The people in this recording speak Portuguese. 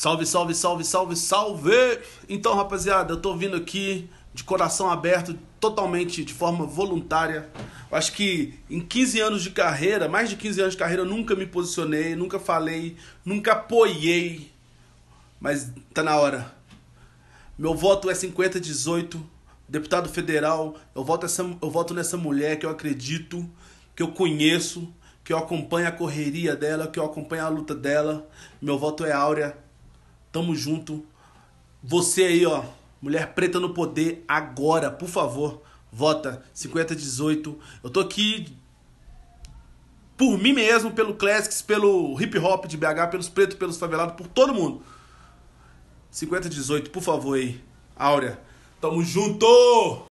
Salve, salve, salve, salve, salve! Então, rapaziada, eu tô vindo aqui de coração aberto, totalmente de forma voluntária. Eu acho que em 15 anos de carreira, mais de 15 anos de carreira, eu nunca me posicionei, nunca falei, nunca apoiei. Mas tá na hora. Meu voto é 5018, deputado federal. Eu voto, essa, eu voto nessa mulher que eu acredito, que eu conheço, que eu acompanho a correria dela, que eu acompanho a luta dela. Meu voto é Áurea Tamo junto. Você aí, ó, mulher preta no poder, agora, por favor, vota 5018. Eu tô aqui por mim mesmo, pelo Classics, pelo hip hop de BH, pelos pretos, pelos favelados, por todo mundo. 5018, por favor aí. Áurea, tamo junto!